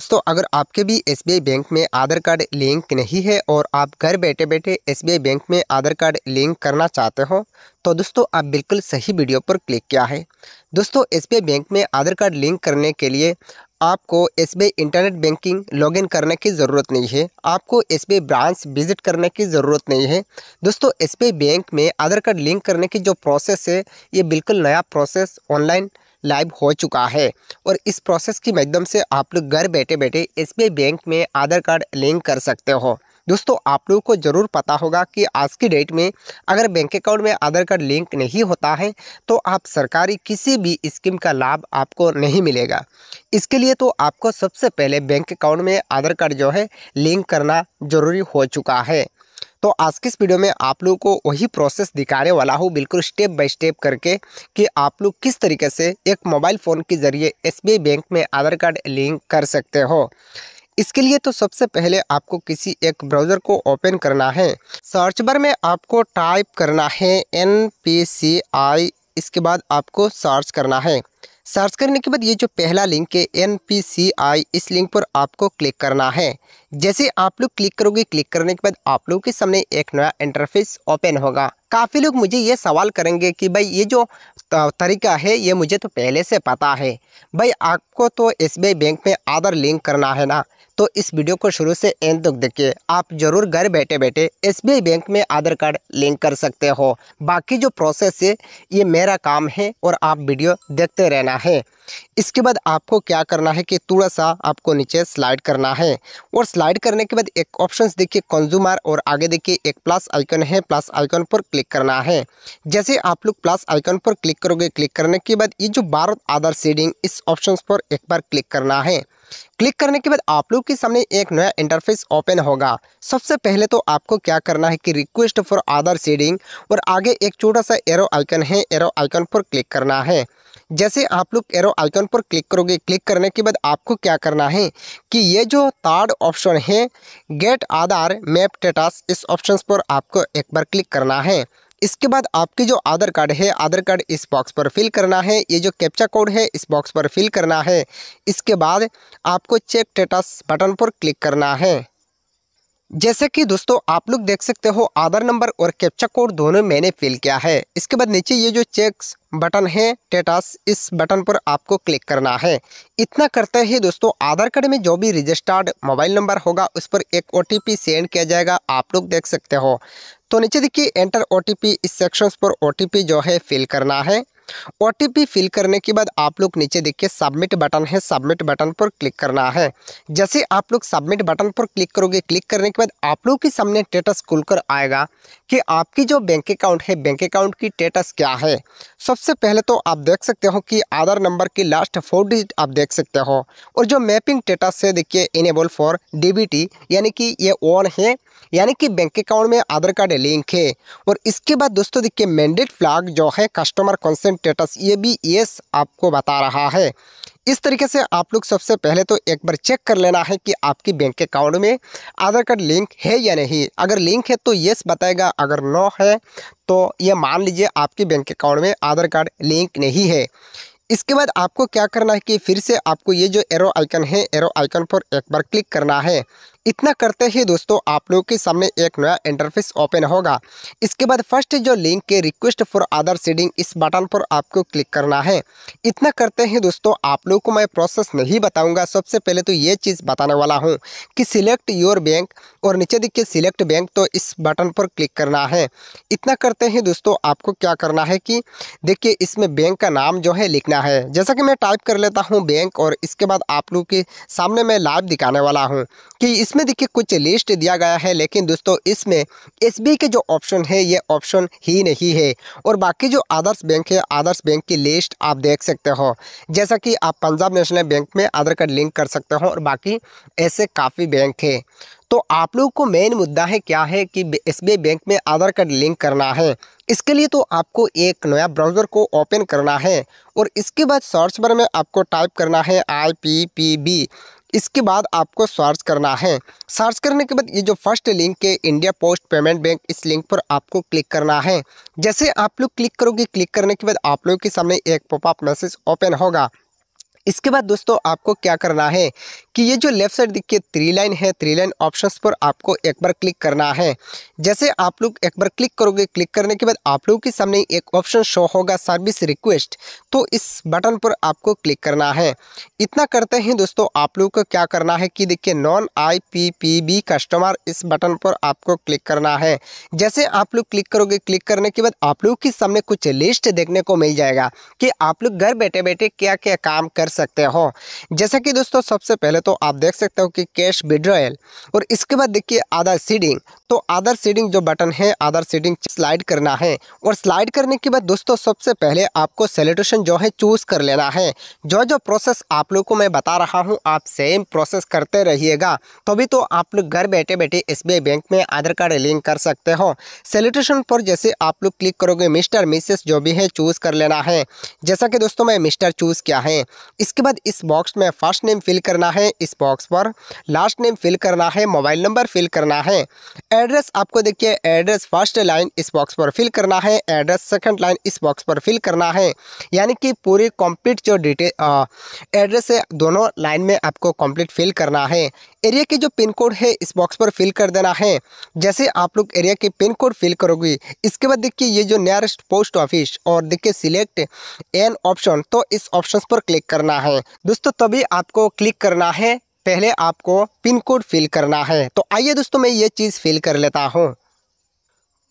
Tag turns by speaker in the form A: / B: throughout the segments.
A: दोस्तों अगर आपके भी एस बैंक में आधार कार्ड लिंक नहीं है और आप घर बैठे बैठे एस बैंक में आधार कार्ड लिंक करना चाहते हो तो दोस्तों आप बिल्कुल सही वीडियो पर क्लिक किया है दोस्तों एस बैंक में आधार कार्ड लिंक करने के लिए आपको एस इंटरनेट बैंकिंग लॉगिन करने की ज़रूरत नहीं है आपको एस ब्रांच विजिट करने की ज़रूरत नहीं है दोस्तों एस बैंक में आधार कार्ड लिंक करने की जो प्रोसेस है ये बिल्कुल नया प्रोसेस ऑनलाइन लाइव हो चुका है और इस प्रोसेस की माध्यम से आप लोग घर बैठे बैठे एस बैंक में आधार कार्ड लिंक कर सकते हो दोस्तों आप लोगों को ज़रूर पता होगा कि आज की डेट में अगर बैंक अकाउंट में आधार कार्ड लिंक नहीं होता है तो आप सरकारी किसी भी स्कीम का लाभ आपको नहीं मिलेगा इसके लिए तो आपको सबसे पहले बैंक अकाउंट में आधार कार्ड जो है लिंक करना ज़रूरी हो चुका है तो आज के इस वीडियो में आप लोगों को वही प्रोसेस दिखाने वाला हूँ बिल्कुल स्टेप बाय स्टेप करके कि आप लोग किस तरीके से एक मोबाइल फ़ोन के ज़रिए एस बैंक में आधार कार्ड लिंक कर सकते हो इसके लिए तो सबसे पहले आपको किसी एक ब्राउज़र को ओपन करना है सर्च बार में आपको टाइप करना है एन पी सी आई इसके बाद आपको सर्च करना है सर्च करने के बाद ये जो पहला लिंक है एन पी सी आई इस लिंक पर आपको क्लिक करना है जैसे आप लोग क्लिक करोगे क्लिक करने के बाद आप लोगों के सामने एक नया इंटरफेस ओपन होगा काफ़ी लोग मुझे ये सवाल करेंगे कि भाई ये जो तरीका है ये मुझे तो पहले से पता है भाई आपको तो एस बैंक में आधार लिंक करना है ना तो इस वीडियो को शुरू से एंड तक देखिए आप जरूर घर बैठे बैठे एस बैंक में आधार कार्ड लिंक कर सकते हो बाकी जो प्रोसेस है ये मेरा काम है और आप वीडियो देखते रहना है इसके बाद आपको क्या करना है कि थोड़ा सा आपको नीचे स्लाइड करना है और स्लाइड करने के बाद एक ऑप्शन देखिए कंज्यूमर और आगे देखिए एक प्लस आइकन है प्लस आइकन पर क्लिक करना है जैसे आप लोग प्लस आइकन पर क्लिक करोगे क्लिक करने के बाद ये जो भारत आधार सीडिंग इस ऑप्शन पर एक बार क्लिक करना है क्लिक करने के बाद आप लोग के सामने एक नया इंटरफेस ओपन होगा सबसे पहले तो आपको क्या करना है कि रिक्वेस्ट फॉर आधार सीडिंग और आगे एक छोटा सा एरो आइकन है एरो आइकन पर क्लिक करना है जैसे आप लोग एरो आइकन पर क्लिक करोगे क्लिक करने के बाद आपको क्या करना है कि ये जो थर्ड ऑप्शन है गेट आधार मैप टेटास इस ऑप्शन पर आपको एक बार क्लिक करना है इसके बाद आपके जो आधार कार्ड है आधार कार्ड इस बॉक्स पर फिल करना है ये जो कैप्चा कोड है इस बॉक्स पर फिल करना है इसके बाद आपको चेक स्टेटस बटन पर क्लिक करना है जैसे कि दोस्तों आप लोग देख सकते हो आधार नंबर और कैप्चा कोड दोनों मैंने फिल किया है इसके बाद नीचे ये जो चेक बटन है टेटास इस बटन पर आपको क्लिक करना है इतना करते ही दोस्तों आधार कार्ड में जो भी रजिस्टर्ड मोबाइल नंबर होगा उस पर एक ओ सेंड किया जाएगा आप लोग देख सकते हो तो नीचे देखिए एंटर ओ इस सेक्शन पर ओ जो है फिल करना है ओ फिल करने के बाद आप लोग नीचे देखिए सबमिट बटन है सबमिट बटन पर क्लिक करना है जैसे आप लोग सबमिट बटन पर क्लिक करोगे क्लिक करने के बाद आप लोग के सामने स्टेटस खुल कर आएगा कि आपकी जो बैंक अकाउंट है बैंक अकाउंट की स्टेटस क्या है सबसे पहले तो आप देख सकते हो कि आधार नंबर की लास्ट फोर डिजिट आप देख सकते हो और जो मैपिंग स्टेटस है देखिए इनेबल फॉर डी यानी कि ये ऑन है यानी कि बैंक अकाउंट में आधार कार्ड लिंक है और इसके बाद दोस्तों देखिए मैंडेट फ्लाग जो है कस्टमर कंसेंट स्टेटस ये भी ये आपको बता रहा है इस तरीके से आप लोग सबसे पहले तो एक बार चेक कर लेना है कि आपकी बैंक अकाउंट में आधार कार्ड लिंक है या नहीं अगर लिंक है तो येस बताएगा अगर नो है तो ये मान लीजिए आपके बैंक अकाउंट में आधार कार्ड लिंक नहीं है इसके बाद आपको क्या करना है कि फिर से आपको ये जो एरो आइकन है एरो आइकन पर एक बार क्लिक करना है इतना करते ही दोस्तों आप लोगों के सामने एक नया इंटरफेस ओपन होगा इसके बाद फर्स्ट जो लिंक के रिक्वेस्ट फॉर अदर सीडिंग इस बटन पर आपको क्लिक करना है इतना करते ही दोस्तों आप लोगों को मैं प्रोसेस नहीं बताऊंगा सबसे पहले तो ये चीज़ बताने वाला हूँ कि सिलेक्ट योर बैंक और नीचे दिखे सिलेक्ट बैंक तो इस बटन पर क्लिक करना है इतना करते ही दोस्तों आपको क्या करना है कि देखिए इसमें बैंक का नाम जो है लिखना है जैसा कि मैं टाइप कर लेता हूँ बैंक और इसके बाद आप लोग के सामने मैं लाइव दिखाने वाला हूँ कि इस इसमें देखिए कुछ लिस्ट दिया गया है लेकिन दोस्तों इसमें एस के जो ऑप्शन है ये ऑप्शन ही नहीं है और बाकी जो आदर्श बैंक है आदर्श बैंक की लिस्ट आप देख सकते हो जैसा कि आप पंजाब नेशनल बैंक में आधार कार्ड लिंक कर सकते हो और बाकी ऐसे काफ़ी बैंक है तो आप लोग को मेन मुद्दा है क्या है कि एस बैंक में आधार कार्ड लिंक करना है इसके लिए तो आपको एक नया ब्राउज़र को ओपन करना है और इसके बाद सर्च बार में आपको टाइप करना है आई पी पी बी इसके बाद आपको सर्च करना है सर्च करने के बाद ये जो फर्स्ट लिंक है इंडिया पोस्ट पेमेंट बैंक इस लिंक पर आपको क्लिक करना है जैसे आप लोग क्लिक करोगे क्लिक करने के बाद आप लोगों के सामने एक पॉपअप मैसेज ओपन होगा इसके बाद दोस्तों आपको क्या करना है कि ये जो लेफ्ट साइड देखिए थ्री लाइन है थ्री लाइन ऑप्शंस पर आपको एक बार क्लिक करना है जैसे आप लोग एक बार क्लिक करोगे क्लिक करने के बाद आप लोगों के सामने एक ऑप्शन शो होगा सर्विस रिक्वेस्ट तो इस बटन पर आपको क्लिक करना है इतना करते हैं दोस्तों आप लोगों को क्या करना है कि देखिए नॉन आई कस्टमर इस बटन पर आपको क्लिक करना है जैसे आप लोग क्लिक करोगे क्लिक करने के बाद आप लोगों के सामने कुछ लिस्ट देखने को मिल जाएगा कि आप लोग घर बैठे बैठे क्या क्या काम कर सकते हो जैसा कि दोस्तों सबसे पहले तो आप देख सकते हो कि कैश विड्रॉयल और इसके बाद देखिए आधार सीडिंग तो आधार सीडिंग जो बटन है आधार सीडिंग स्लाइड करना है और स्लाइड करने के बाद दोस्तों सबसे पहले आपको सेलेटेशन जो है चूज़ कर लेना है जो जो प्रोसेस आप लोग को मैं बता रहा हूँ आप सेम प्रोसेस करते रहिएगा तभी तो आप लोग घर बैठे बैठे एस बैंक में आधार कार्ड लिंक कर सकते हो सेलेटेशन पर जैसे आप लोग क्लिक करोगे मिस्टर मिसेस जो भी है चूज़ कर लेना है जैसा कि दोस्तों मैं मिस्टर चूज़ किया है इसके बाद इस बॉक्स में फर्स्ट नेम फिल करना है इस बॉक्स पर लास्ट नेम फिल करना है मोबाइल नंबर फिल करना है एड्रेस आपको देखिए एड्रेस फर्स्ट लाइन इस बॉक्स पर फिल करना है एड्रेस सेकंड लाइन इस बॉक्स पर फिल करना है यानी कि पूरी कंप्लीट जो डिटेल एड्रेस है दोनों लाइन में आपको कंप्लीट फिल करना है एरिया के जो पिन कोड है इस बॉक्स पर फिल कर देना है जैसे आप लोग एरिया के पिन कोड फिल करोगे इसके बाद देखिए ये जो नियरेस्ट पोस्ट ऑफिस और देखिए सिलेक्ट एन ऑप्शन तो इस ऑप्शन पर क्लिक करना है दोस्तों तभी आपको क्लिक करना है पहले आपको पिन कोड फिल करना है तो आइए दोस्तों मैं ये चीज़ फिल कर लेता हूँ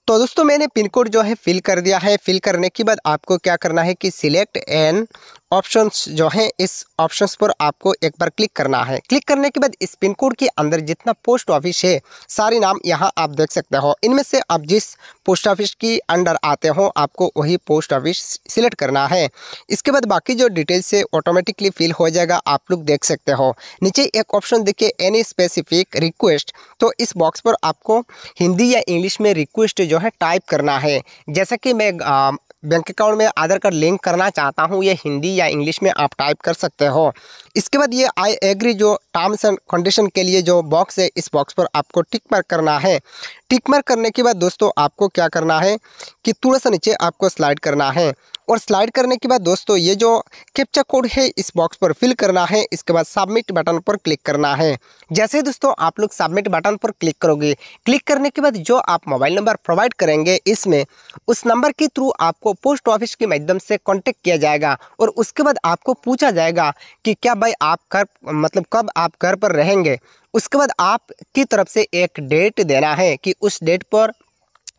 A: तो दोस्तों मैंने पिन कोड जो है फिल कर दिया है फिल करने के बाद आपको क्या करना है कि सिलेक्ट एन ऑप्शंस जो हैं इस ऑप्शंस पर आपको एक बार क्लिक करना है क्लिक करने के बाद इस पिन कोड के अंदर जितना पोस्ट ऑफिस है सारे नाम यहाँ आप देख सकते हो इनमें से आप जिस पोस्ट ऑफिस की अंडर आते हो आपको वही पोस्ट ऑफिस सिलेक्ट करना है इसके बाद बाकी जो डिटेल्स है ऑटोमेटिकली फिल हो जाएगा आप लोग देख सकते हो नीचे एक ऑप्शन देखिए एनी स्पेसिफिक रिक्वेस्ट तो इस बॉक्स पर आपको हिंदी या इंग्लिश में रिक्वेस्ट जो जो है टाइप करना है जैसे कि मैं बैंक अकाउंट में आधार कार्ड लिंक करना चाहता हूँ ये हिंदी या इंग्लिश में आप टाइप कर सकते हो इसके बाद ये आई एग्री जो टर्म्स एंड कंडीशन के लिए जो बॉक्स है इस बॉक्स पर आपको टिक मार्क करना है टिक मार्क करने के बाद दोस्तों आपको क्या करना है कि थोड़ा सा नीचे आपको स्लाइड करना है और स्लाइड करने के बाद दोस्तों ये जो कैप्चा कोड है इस बॉक्स पर फिल करना है इसके बाद सबमिट बटन पर क्लिक करना है जैसे ही दोस्तों आप लोग सबमिट बटन पर क्लिक करोगे क्लिक करने के बाद जो आप मोबाइल नंबर प्रोवाइड करेंगे इसमें उस नंबर के थ्रू आपको पोस्ट ऑफिस के माध्यम से कॉन्टेक्ट किया जाएगा और उसके बाद आपको पूछा जाएगा कि क्या भाई आप घर मतलब कब आप घर पर रहेंगे उसके बाद आपकी तरफ से एक डेट देना है कि उस डेट पर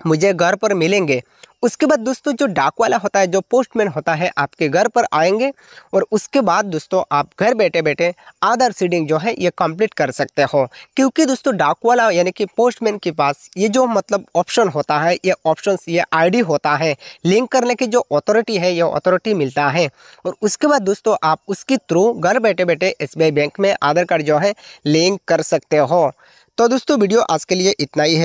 A: मुझे घर पर मिलेंगे उसके बाद दोस्तों जो डाक वाला होता है जो पोस्टमैन होता है आपके घर पर आएंगे और उसके बाद दोस्तों आप घर बैठे बैठे आधार सीडिंग जो है ये कंप्लीट कर सकते हो क्योंकि दोस्तों डाक वाला यानी कि पोस्टमैन के पास ये जो मतलब ऑप्शन होता है ये ऑप्शन ये आईडी होता है लिंक करने की जो अथॉरिटी है ये अथॉरिटी मिलता है और उसके बाद दोस्तों आप उसके थ्रू घर बैठे बैठे एस बैंक में आधार कार्ड जो है लिंक कर सकते हो तो दोस्तों वीडियो आज के लिए इतना ही है